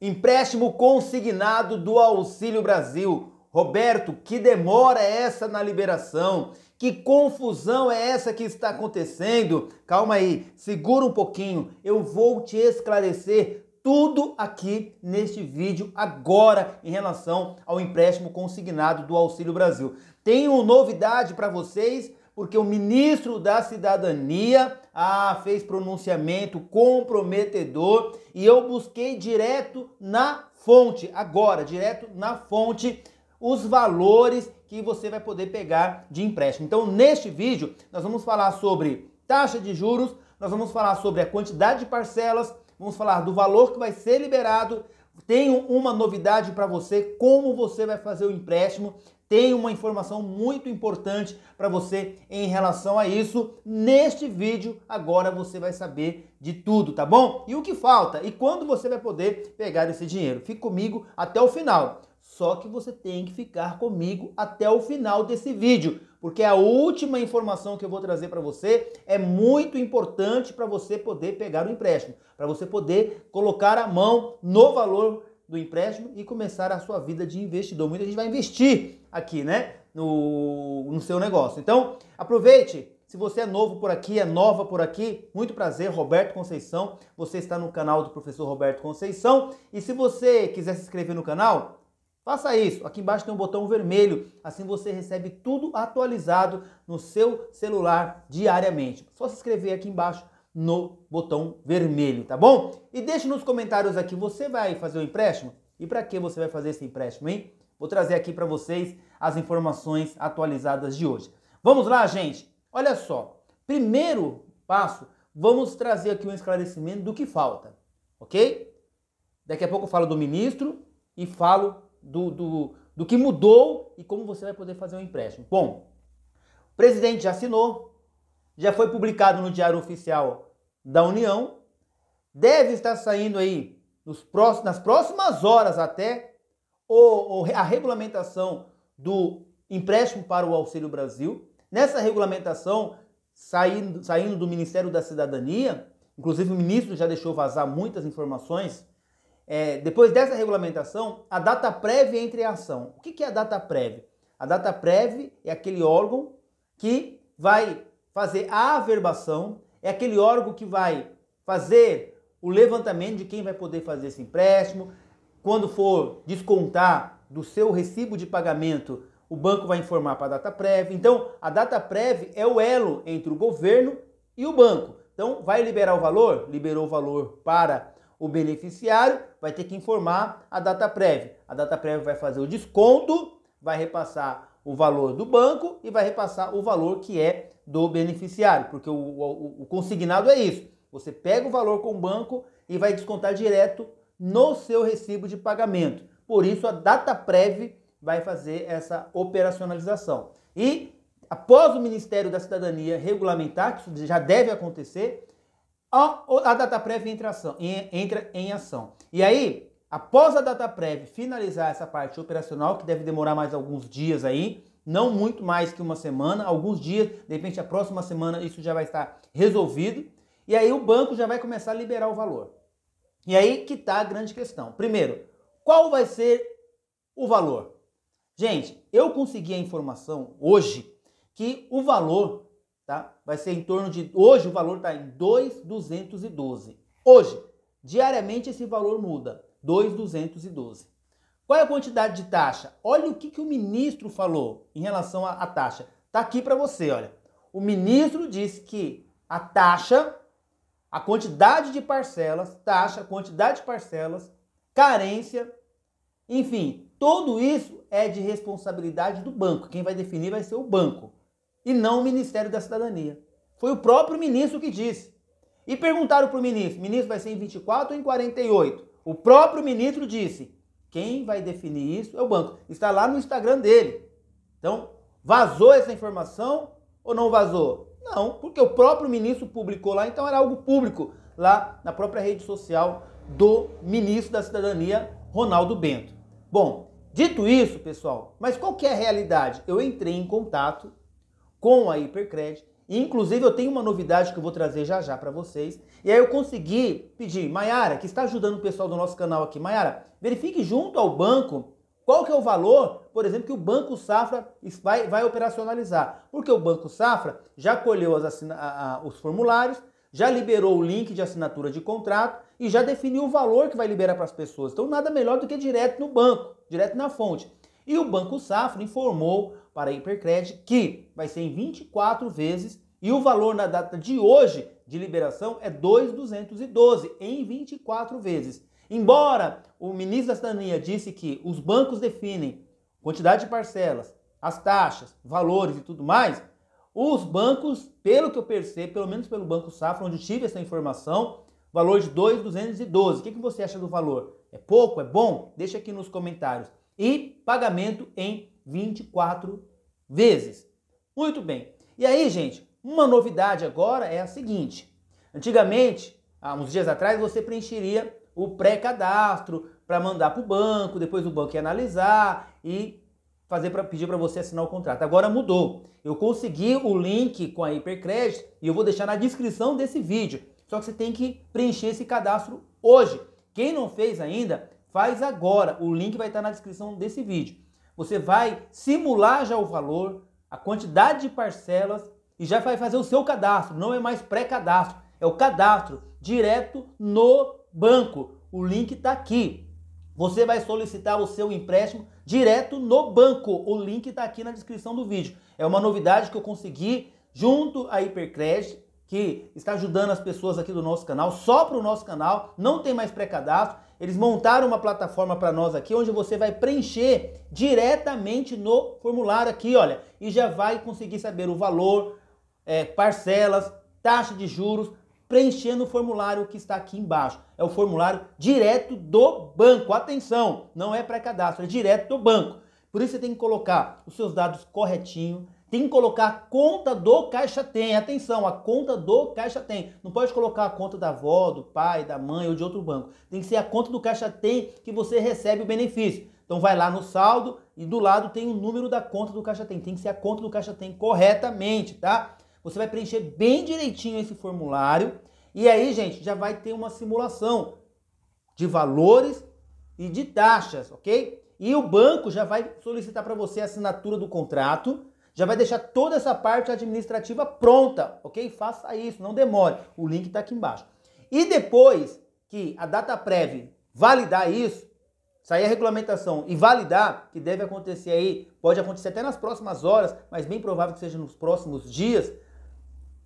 Empréstimo consignado do Auxílio Brasil. Roberto, que demora é essa na liberação? Que confusão é essa que está acontecendo? Calma aí, segura um pouquinho, eu vou te esclarecer tudo aqui neste vídeo agora em relação ao empréstimo consignado do Auxílio Brasil. Tenho novidade para vocês, porque o ministro da Cidadania ah, fez pronunciamento comprometedor e eu busquei direto na fonte, agora, direto na fonte, os valores que você vai poder pegar de empréstimo. Então, neste vídeo, nós vamos falar sobre taxa de juros, nós vamos falar sobre a quantidade de parcelas, vamos falar do valor que vai ser liberado. Tenho uma novidade para você, como você vai fazer o empréstimo tem uma informação muito importante para você em relação a isso. Neste vídeo, agora você vai saber de tudo, tá bom? E o que falta e quando você vai poder pegar esse dinheiro. Fique comigo até o final. Só que você tem que ficar comigo até o final desse vídeo, porque a última informação que eu vou trazer para você é muito importante para você poder pegar o empréstimo, para você poder colocar a mão no valor do empréstimo e começar a sua vida de investidor. Muita gente vai investir aqui, né? No, no seu negócio. Então, aproveite. Se você é novo por aqui, é nova por aqui, muito prazer, Roberto Conceição. Você está no canal do professor Roberto Conceição. E se você quiser se inscrever no canal, faça isso. Aqui embaixo tem um botão vermelho, assim você recebe tudo atualizado no seu celular diariamente. só se inscrever aqui embaixo no botão vermelho, tá bom? E deixe nos comentários aqui, você vai fazer o um empréstimo? E para que você vai fazer esse empréstimo, hein? Vou trazer aqui para vocês as informações atualizadas de hoje. Vamos lá, gente? Olha só. Primeiro passo, vamos trazer aqui um esclarecimento do que falta, ok? Daqui a pouco eu falo do ministro e falo do, do, do que mudou e como você vai poder fazer um empréstimo. Bom, o presidente já assinou, já foi publicado no Diário Oficial da União, deve estar saindo aí nos próximos, nas próximas horas até o, a regulamentação do empréstimo para o Auxílio Brasil. Nessa regulamentação, saindo, saindo do Ministério da Cidadania, inclusive o ministro já deixou vazar muitas informações. É, depois dessa regulamentação, a data prévia entre em ação. O que é a data prévia? A data prévia é aquele órgão que vai fazer a averbação, é aquele órgão que vai fazer o levantamento de quem vai poder fazer esse empréstimo. Quando for descontar do seu recibo de pagamento, o banco vai informar para a data prévia. Então, a data prévia é o elo entre o governo e o banco. Então, vai liberar o valor? Liberou o valor para o beneficiário, vai ter que informar a data prévia. A data prévia vai fazer o desconto, vai repassar o valor do banco e vai repassar o valor que é do beneficiário, porque o, o, o consignado é isso. Você pega o valor com o banco e vai descontar direto no seu recibo de pagamento. Por isso, a data prévia vai fazer essa operacionalização. E após o Ministério da Cidadania regulamentar, que isso já deve acontecer, a, a data prévia entra, ação, entra em ação. E aí, após a data prévia finalizar essa parte operacional, que deve demorar mais alguns dias aí, não muito mais que uma semana, alguns dias, de repente a próxima semana isso já vai estar resolvido, e aí o banco já vai começar a liberar o valor. E aí que está a grande questão. Primeiro, qual vai ser o valor? Gente, eu consegui a informação hoje que o valor tá, vai ser em torno de. Hoje o valor está em 2,212. Hoje, diariamente esse valor muda. 2,212. Qual é a quantidade de taxa? Olha o que, que o ministro falou em relação à, taxa. Tá aqui para você, olha. O ministro disse que a taxa, a quantidade de parcelas, taxa, quantidade de parcelas, carência, enfim, tudo isso é de responsabilidade do banco. Quem vai definir vai ser o banco e não o Ministério da Cidadania. Foi o próprio ministro que disse. E perguntaram para o ministro: ministro vai ser em 24 ou em 48? O próprio ministro disse: quem vai definir isso é o banco. Está lá no Instagram dele. Então, vazou essa informação ou não vazou? Não, porque o próprio ministro publicou lá, então era algo público lá na própria rede social do ministro da Cidadania, Ronaldo Bento. Bom, dito isso, pessoal, mas qual é a realidade? Eu entrei em contato com a Hipercred Inclusive, eu tenho uma novidade que eu vou trazer já já para vocês. E aí eu consegui pedir, Mayara, que está ajudando o pessoal do nosso canal aqui, Mayara, verifique junto ao banco qual que é o valor, por exemplo, que o Banco Safra vai, vai operacionalizar. Porque o Banco Safra já colheu a, a, os formulários, já liberou o link de assinatura de contrato e já definiu o valor que vai liberar para as pessoas. Então, nada melhor do que direto no banco, direto na fonte. E o Banco Safra informou para a Hipercred que vai ser em 24 vezes e o valor na data de hoje de liberação é 2,212 em 24 vezes. Embora o ministro da Cidadania disse que os bancos definem quantidade de parcelas, as taxas, valores e tudo mais, os bancos, pelo que eu percebo, pelo menos pelo Banco Safra, onde eu tive essa informação, valor de 2,212. O que, que você acha do valor? É pouco? É bom? Deixa aqui nos comentários e pagamento em 24 vezes. Muito bem. E aí, gente, uma novidade agora é a seguinte. Antigamente, há uns dias atrás, você preencheria o pré-cadastro para mandar para o banco, depois o banco ia analisar e fazer para pedir para você assinar o contrato. Agora mudou. Eu consegui o link com a Hipercredit e eu vou deixar na descrição desse vídeo. Só que você tem que preencher esse cadastro hoje. Quem não fez ainda, Faz agora, o link vai estar na descrição desse vídeo. Você vai simular já o valor, a quantidade de parcelas e já vai fazer o seu cadastro, não é mais pré-cadastro, é o cadastro direto no banco. O link está aqui. Você vai solicitar o seu empréstimo direto no banco. O link está aqui na descrição do vídeo. É uma novidade que eu consegui junto à Hipercred que está ajudando as pessoas aqui do nosso canal, só para o nosso canal, não tem mais pré-cadastro. Eles montaram uma plataforma para nós aqui, onde você vai preencher diretamente no formulário aqui, olha, e já vai conseguir saber o valor, é, parcelas, taxa de juros, preenchendo o formulário que está aqui embaixo. É o formulário direto do banco. Atenção, não é pré-cadastro, é direto do banco. Por isso você tem que colocar os seus dados corretinho, tem que colocar a conta do caixa tem. Atenção, a conta do caixa tem. Não pode colocar a conta da avó, do pai, da mãe ou de outro banco. Tem que ser a conta do caixa tem que você recebe o benefício. Então vai lá no saldo e do lado tem o número da conta do caixa tem. Tem que ser a conta do caixa tem corretamente, tá? Você vai preencher bem direitinho esse formulário e aí, gente, já vai ter uma simulação de valores e de taxas, ok? E o banco já vai solicitar para você a assinatura do contrato já vai deixar toda essa parte administrativa pronta, ok? Faça isso, não demore. O link está aqui embaixo. E depois que a data prévia validar isso, sair a regulamentação e validar, que deve acontecer aí, pode acontecer até nas próximas horas, mas bem provável que seja nos próximos dias,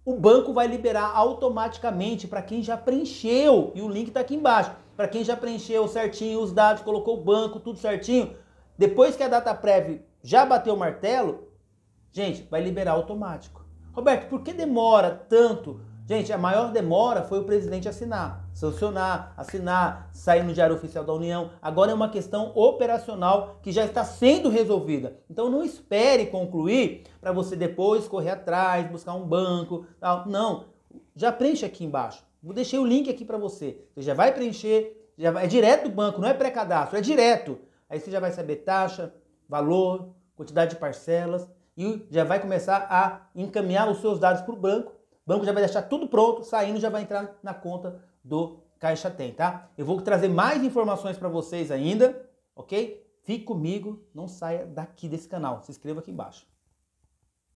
o banco vai liberar automaticamente para quem já preencheu, e o link está aqui embaixo, para quem já preencheu certinho os dados, colocou o banco, tudo certinho, depois que a data prévia já bateu o martelo, Gente, vai liberar automático. Roberto, por que demora tanto? Gente, a maior demora foi o presidente assinar, sancionar, assinar, sair no Diário Oficial da União. Agora é uma questão operacional que já está sendo resolvida. Então não espere concluir para você depois correr atrás, buscar um banco, tal. Não, já preenche aqui embaixo. Vou deixar o link aqui para você. Você já vai preencher, já vai, é direto do banco, não é pré-cadastro, é direto. Aí você já vai saber taxa, valor, quantidade de parcelas e já vai começar a encaminhar os seus dados para o banco. O banco já vai deixar tudo pronto, saindo já vai entrar na conta do Caixa Tem, tá? Eu vou trazer mais informações para vocês ainda, ok? Fique comigo, não saia daqui desse canal, se inscreva aqui embaixo.